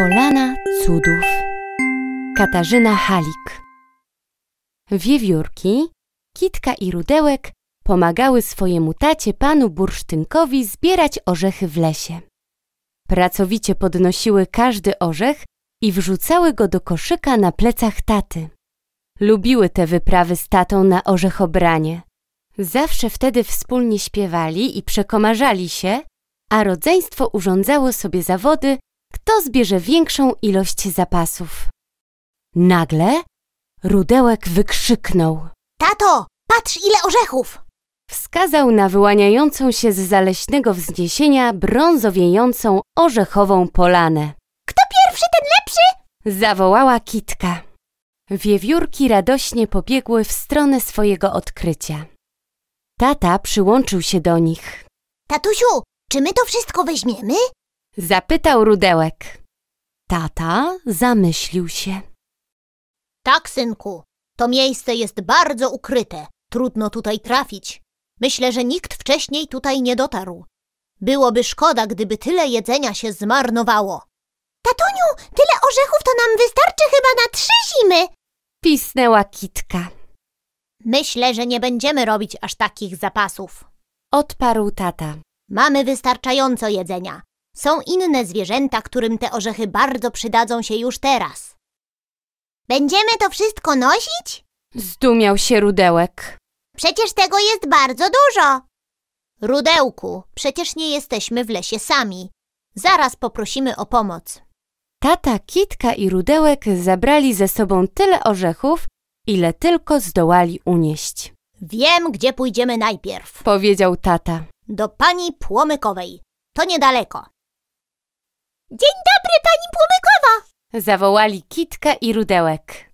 Polana cudów Katarzyna Halik Wiewiórki, Kitka i Rudełek pomagały swojemu tacie panu Bursztynkowi zbierać orzechy w lesie. Pracowicie podnosiły każdy orzech i wrzucały go do koszyka na plecach taty. Lubiły te wyprawy z tatą na orzechobranie. Zawsze wtedy wspólnie śpiewali i przekomarzali się, a rodzeństwo urządzało sobie zawody kto zbierze większą ilość zapasów. Nagle Rudełek wykrzyknął. Tato, patrz ile orzechów! Wskazał na wyłaniającą się z zaleśnego wzniesienia brązowiejącą orzechową polanę. Kto pierwszy, ten lepszy! Zawołała Kitka. Wiewiórki radośnie pobiegły w stronę swojego odkrycia. Tata przyłączył się do nich. Tatusiu, czy my to wszystko weźmiemy? Zapytał Rudełek. Tata zamyślił się. Tak, synku, to miejsce jest bardzo ukryte. Trudno tutaj trafić. Myślę, że nikt wcześniej tutaj nie dotarł. Byłoby szkoda, gdyby tyle jedzenia się zmarnowało. Tatuniu, tyle orzechów to nam wystarczy chyba na trzy zimy! Pisnęła Kitka. Myślę, że nie będziemy robić aż takich zapasów. Odparł tata. Mamy wystarczająco jedzenia. Są inne zwierzęta, którym te orzechy bardzo przydadzą się już teraz. Będziemy to wszystko nosić? Zdumiał się Rudełek. Przecież tego jest bardzo dużo. Rudełku, przecież nie jesteśmy w lesie sami. Zaraz poprosimy o pomoc. Tata, Kitka i Rudełek zabrali ze sobą tyle orzechów, ile tylko zdołali unieść. Wiem, gdzie pójdziemy najpierw, powiedział tata. Do pani Płomykowej. To niedaleko. Dzień dobry, pani Płomykowa! Zawołali Kitka i Rudełek.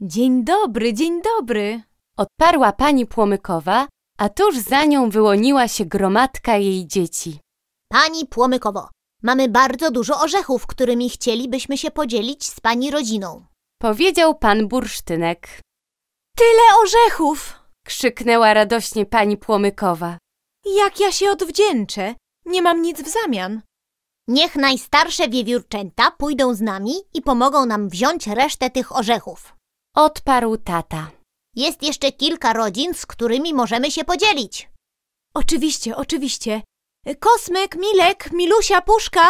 Dzień dobry, dzień dobry! Odparła pani Płomykowa, a tuż za nią wyłoniła się gromadka jej dzieci. Pani Płomykowo, mamy bardzo dużo orzechów, którymi chcielibyśmy się podzielić z pani rodziną. Powiedział pan Bursztynek. Tyle orzechów! Krzyknęła radośnie pani Płomykowa. Jak ja się odwdzięczę! Nie mam nic w zamian. Niech najstarsze wiewiórczęta pójdą z nami i pomogą nam wziąć resztę tych orzechów. Odparł tata. Jest jeszcze kilka rodzin, z którymi możemy się podzielić. Oczywiście, oczywiście. Kosmyk, Milek, Milusia, Puszka.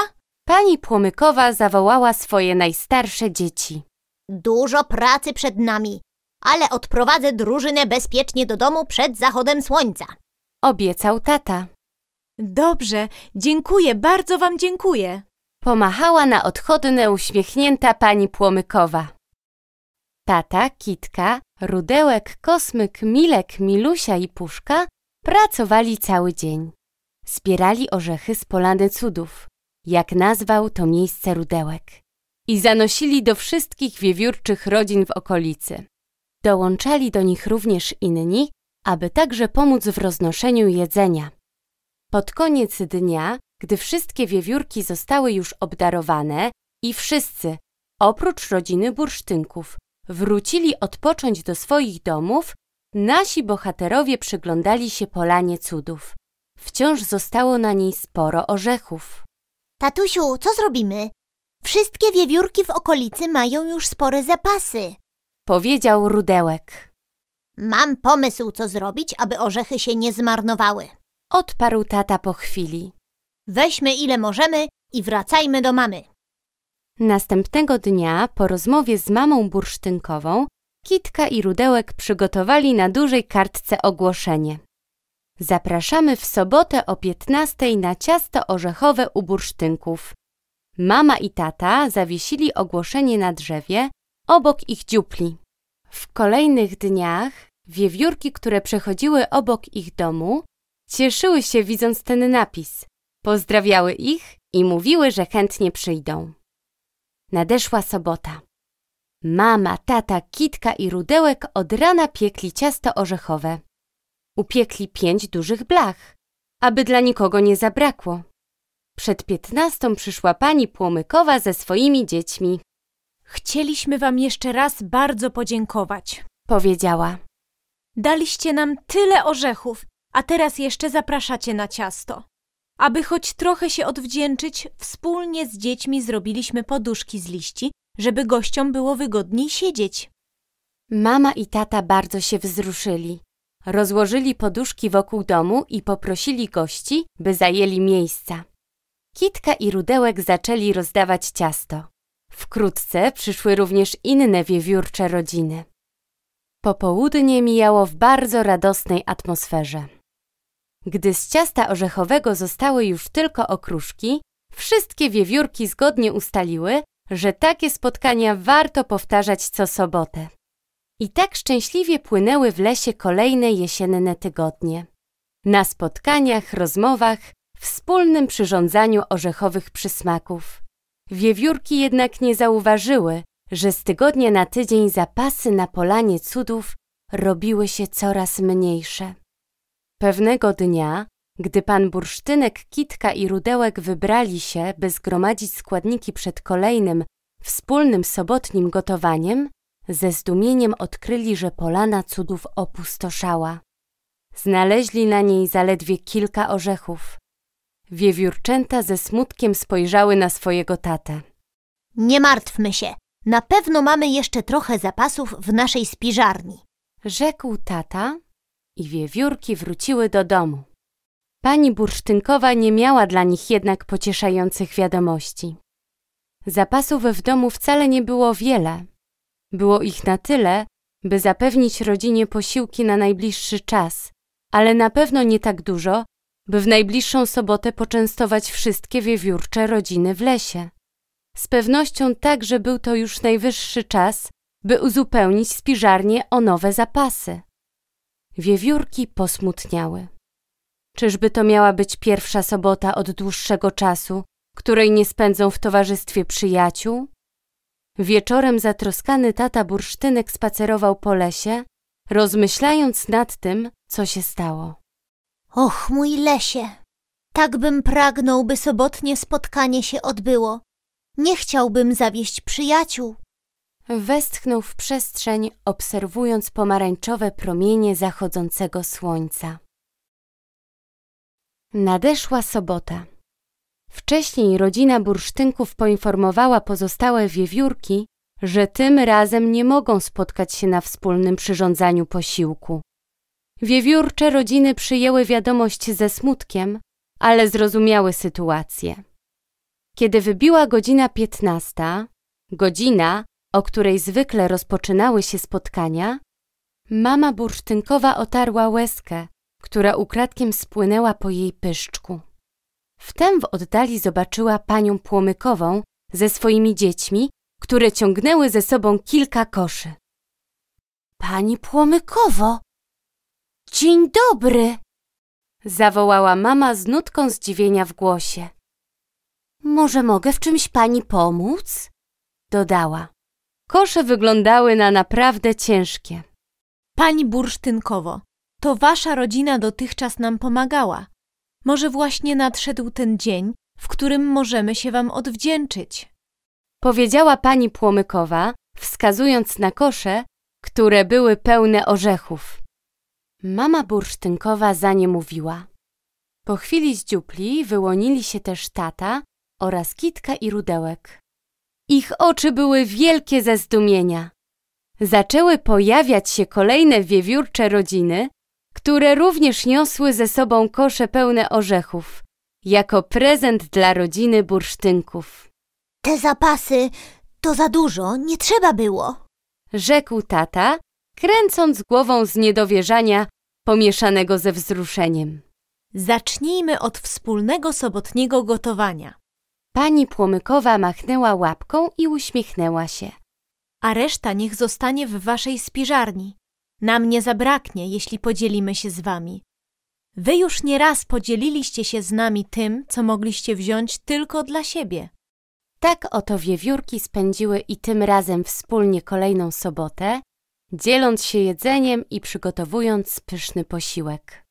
Pani Płomykowa zawołała swoje najstarsze dzieci. Dużo pracy przed nami, ale odprowadzę drużynę bezpiecznie do domu przed zachodem słońca. Obiecał tata. Dobrze, dziękuję, bardzo wam dziękuję. Pomachała na odchodne uśmiechnięta pani Płomykowa. Tata, Kitka, Rudełek, Kosmyk, Milek, Milusia i Puszka pracowali cały dzień. Zbierali orzechy z Polany Cudów, jak nazwał to miejsce Rudełek, i zanosili do wszystkich wiewiórczych rodzin w okolicy. Dołączali do nich również inni, aby także pomóc w roznoszeniu jedzenia. Pod koniec dnia, gdy wszystkie wiewiórki zostały już obdarowane i wszyscy, oprócz rodziny bursztynków, wrócili odpocząć do swoich domów, nasi bohaterowie przyglądali się polanie cudów. Wciąż zostało na niej sporo orzechów. Tatusiu, co zrobimy? Wszystkie wiewiórki w okolicy mają już spore zapasy, powiedział Rudełek. Mam pomysł, co zrobić, aby orzechy się nie zmarnowały odparł tata po chwili. Weźmy ile możemy i wracajmy do mamy. Następnego dnia, po rozmowie z mamą bursztynkową, Kitka i Rudełek przygotowali na dużej kartce ogłoszenie. Zapraszamy w sobotę o 15 na ciasto orzechowe u bursztynków. Mama i tata zawiesili ogłoszenie na drzewie obok ich dziupli. W kolejnych dniach wiewiórki, które przechodziły obok ich domu, Cieszyły się widząc ten napis, pozdrawiały ich i mówiły, że chętnie przyjdą. Nadeszła sobota. Mama, tata, Kitka i Rudełek od rana piekli ciasto orzechowe. Upiekli pięć dużych blach, aby dla nikogo nie zabrakło. Przed piętnastą przyszła pani Płomykowa ze swoimi dziećmi. Chcieliśmy wam jeszcze raz bardzo podziękować, powiedziała. Daliście nam tyle orzechów a teraz jeszcze zapraszacie na ciasto. Aby choć trochę się odwdzięczyć, wspólnie z dziećmi zrobiliśmy poduszki z liści, żeby gościom było wygodniej siedzieć. Mama i tata bardzo się wzruszyli. Rozłożyli poduszki wokół domu i poprosili gości, by zajęli miejsca. Kitka i Rudełek zaczęli rozdawać ciasto. Wkrótce przyszły również inne wiewiórcze rodziny. Popołudnie mijało w bardzo radosnej atmosferze. Gdy z ciasta orzechowego zostały już tylko okruszki, wszystkie wiewiórki zgodnie ustaliły, że takie spotkania warto powtarzać co sobotę. I tak szczęśliwie płynęły w lesie kolejne jesienne tygodnie. Na spotkaniach, rozmowach, wspólnym przyrządzaniu orzechowych przysmaków. Wiewiórki jednak nie zauważyły, że z tygodnia na tydzień zapasy na polanie cudów robiły się coraz mniejsze. Pewnego dnia, gdy pan Bursztynek, Kitka i Rudełek wybrali się, by zgromadzić składniki przed kolejnym, wspólnym sobotnim gotowaniem, ze zdumieniem odkryli, że polana cudów opustoszała. Znaleźli na niej zaledwie kilka orzechów. Wiewiórczęta ze smutkiem spojrzały na swojego tatę. Nie martwmy się, na pewno mamy jeszcze trochę zapasów w naszej spiżarni, rzekł tata, i wiewiórki wróciły do domu. Pani Bursztynkowa nie miała dla nich jednak pocieszających wiadomości. Zapasów w domu wcale nie było wiele. Było ich na tyle, by zapewnić rodzinie posiłki na najbliższy czas, ale na pewno nie tak dużo, by w najbliższą sobotę poczęstować wszystkie wiewiórcze rodziny w lesie. Z pewnością także był to już najwyższy czas, by uzupełnić spiżarnię o nowe zapasy. Wiewiórki posmutniały. Czyżby to miała być pierwsza sobota od dłuższego czasu, której nie spędzą w towarzystwie przyjaciół? Wieczorem zatroskany tata bursztynek spacerował po lesie, rozmyślając nad tym, co się stało. Och, mój lesie! Tak bym pragnął, by sobotnie spotkanie się odbyło. Nie chciałbym zawieść przyjaciół westchnął w przestrzeń, obserwując pomarańczowe promienie zachodzącego słońca. Nadeszła sobota. Wcześniej rodzina bursztynków poinformowała pozostałe wiewiórki, że tym razem nie mogą spotkać się na wspólnym przyrządzaniu posiłku. Wiewiórcze rodziny przyjęły wiadomość ze smutkiem, ale zrozumiały sytuację. Kiedy wybiła godzina piętnasta, godzina, o której zwykle rozpoczynały się spotkania, mama bursztynkowa otarła łezkę, która ukradkiem spłynęła po jej pyszczku. Wtem w oddali zobaczyła panią Płomykową ze swoimi dziećmi, które ciągnęły ze sobą kilka koszy. Pani Płomykowo! Dzień dobry! Zawołała mama z nutką zdziwienia w głosie. Może mogę w czymś pani pomóc? Dodała. Kosze wyglądały na naprawdę ciężkie. Pani Bursztynkowo, to wasza rodzina dotychczas nam pomagała. Może właśnie nadszedł ten dzień, w którym możemy się wam odwdzięczyć. Powiedziała pani Płomykowa, wskazując na kosze, które były pełne orzechów. Mama Bursztynkowa za nie mówiła. Po chwili z dziupli wyłonili się też tata oraz kitka i rudełek. Ich oczy były wielkie ze zdumienia. Zaczęły pojawiać się kolejne wiewiórcze rodziny, które również niosły ze sobą kosze pełne orzechów, jako prezent dla rodziny bursztynków. Te zapasy to za dużo, nie trzeba było, rzekł tata, kręcąc głową z niedowierzania pomieszanego ze wzruszeniem. Zacznijmy od wspólnego sobotniego gotowania. Pani Płomykowa machnęła łapką i uśmiechnęła się. A reszta niech zostanie w waszej spiżarni. Nam nie zabraknie, jeśli podzielimy się z wami. Wy już nieraz podzieliliście się z nami tym, co mogliście wziąć tylko dla siebie. Tak oto wiewiórki spędziły i tym razem wspólnie kolejną sobotę, dzieląc się jedzeniem i przygotowując pyszny posiłek.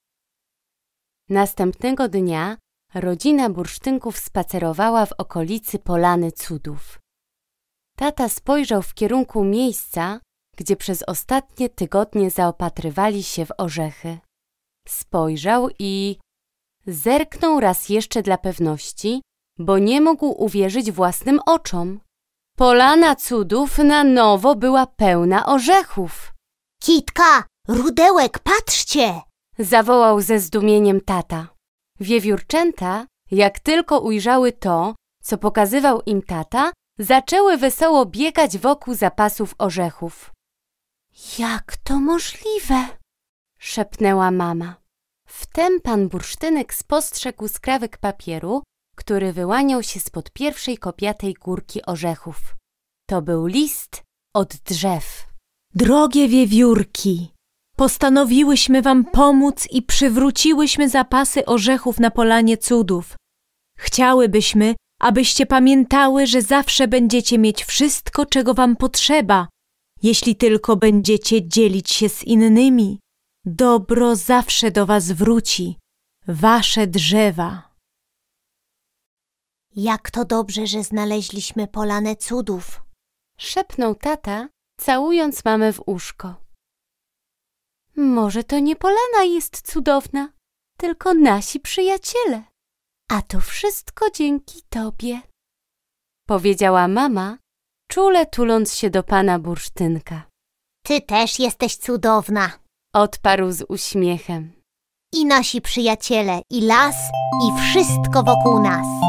Następnego dnia Rodzina bursztynków spacerowała w okolicy Polany Cudów. Tata spojrzał w kierunku miejsca, gdzie przez ostatnie tygodnie zaopatrywali się w orzechy. Spojrzał i zerknął raz jeszcze dla pewności, bo nie mógł uwierzyć własnym oczom. Polana cudów na nowo była pełna orzechów. Kitka, Rudełek, patrzcie! zawołał ze zdumieniem tata. Wiewiórczęta, jak tylko ujrzały to, co pokazywał im tata, zaczęły wesoło biegać wokół zapasów orzechów. Jak to możliwe? szepnęła mama. Wtem pan bursztynek spostrzegł skrawek papieru, który wyłaniał się spod pierwszej kopiatej górki orzechów. To był list od drzew. Drogie wiewiórki, Postanowiłyśmy wam pomóc i przywróciłyśmy zapasy orzechów na polanie cudów. Chciałybyśmy, abyście pamiętały, że zawsze będziecie mieć wszystko, czego wam potrzeba, jeśli tylko będziecie dzielić się z innymi. Dobro zawsze do was wróci, wasze drzewa. Jak to dobrze, że znaleźliśmy polanę cudów, szepnął tata, całując mamę w uszko. Może to nie polana jest cudowna, tylko nasi przyjaciele. A to wszystko dzięki tobie. Powiedziała mama, czule tuląc się do pana bursztynka. Ty też jesteś cudowna. Odparł z uśmiechem. I nasi przyjaciele, i las, i wszystko wokół nas.